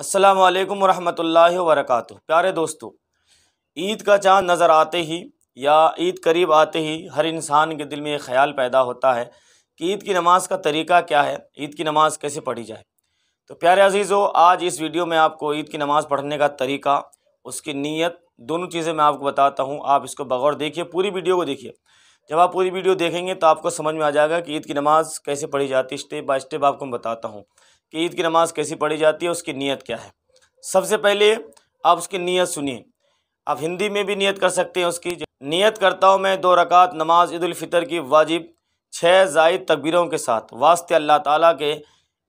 अस्सलाम वालेकुम रहमतुल्लाहि प्यारे दोस्तों ईद का चांद नज़र आते ही या ईद करीब आते ही हर इंसान के दिल में एक ख्याल पैदा होता है कि ईद की नमाज़ का तरीका क्या है ईद की नमाज़ कैसे पढ़ी जाए तो प्यारे अजीज़ो आज इस वीडियो में आपको ईद की नमाज़ पढ़ने का तरीका उसकी नीयत दोनों चीज़ें मैं आपको बताता हूँ आप इसको बगौर देखिए पूरी वीडियो को देखिए जब आप पूरी वीडियो देखेंगे तो आपको समझ में आ जाएगा कि ईद की नमाज़ कैसे पढ़ी जाती है स्टेप बाय स्टेप आपको मैं बताता हूँ कि ईद की नमाज़ कैसी पढ़ी जाती है उसकी नीयत क्या है सबसे पहले आप उसकी नीयत सुनिए आप हिंदी में भी नीयत कर सकते हैं उसकी नीयत करता हूँ मैं दो रकात नमाज ईदालफ़ितर की वाजिब छः जायद तकबीरों के साथ वास्ते अल्लाह ताला के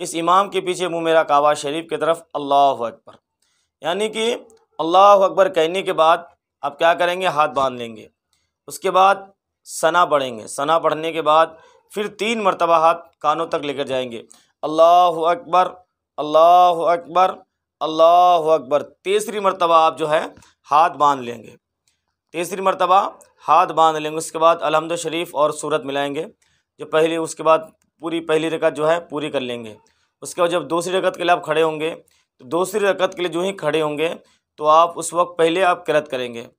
इस इमाम के पीछे मुँह मेरा काबा शरीफ की तरफ अल्लाह अकबर यानी कि अल्लाह अकबर कहने के बाद आप क्या करेंगे हाथ बांध लेंगे उसके बाद सना पढ़ेंगे सना पढ़ने के बाद फिर तीन मरतबा हाथ कानों तक लेकर जाएंगे अल्लाह अकबर अल्लाह अकबर अल्लाह अकबर तीसरी मरतबा आप जो है हाथ बांध लेंगे तीसरी मरतबा हाथ बांध लेंगे उसके बाद अलहमद शरीफ और सूरत मिलाएंगे जो पहली उसके बाद पूरी पहली रकत जो है पूरी कर लेंगे उसके बाद जब दूसरी रकत के लिए आप खड़े होंगे तो दूसरी रकत के लिए जो ही खड़े होंगे तो आप उस वक्त पहले आप किरत करेंगे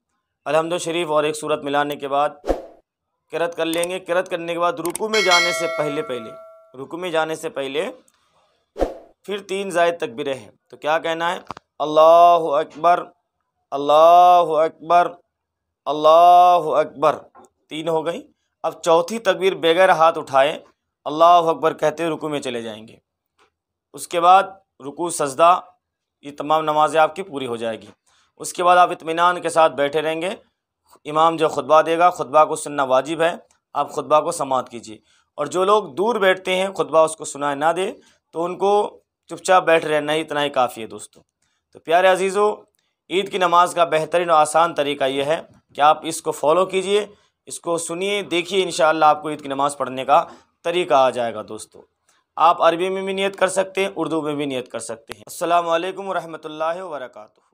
अलहमद शरीफ और एक सूरत मिलाने के बाद किरत कर लेंगे किरत करने के बाद रुकू में जाने से पहले पहले रुकू में जाने से पहले फिर तीन जायद तकबीरें हैं तो क्या कहना है अल्लाह अकबर अल्लाह अकबर अल्लाह अकबर तीन हो गई अब चौथी तकबीर बगैर हाथ उठाए अल्लाह अकबर कहते हुए रुकू में चले जाएंगे उसके बाद रुकू सजदा ये तमाम नमाज़ें आपकी पूरी हो जाएगी उसके बाद आप इतमान के साथ बैठे रहेंगे इमाम जो खुतबा देगा खुतबा को सुनना वाजिब है आप खुतबा को समात कीजिए और जो लोग दूर बैठते हैं खुतबा उसको सुनाए ना दे तो उनको चुपचाप बैठ रहना ही इतना ही काफ़ी है दोस्तों तो प्यारे अजीज़ों ईद की नमाज़ का बेहतरीन और आसान तरीका यह है कि आप इसको फॉलो कीजिए इसको सुनिए देखिए इन आपको ईद की नमाज़ पढ़ने का तरीका आ जाएगा दोस्तों आप अरबी में भी नियत कर सकते हैं उर्दू में भी नियत कर सकते हैं अल्लाम वरहमल वर्का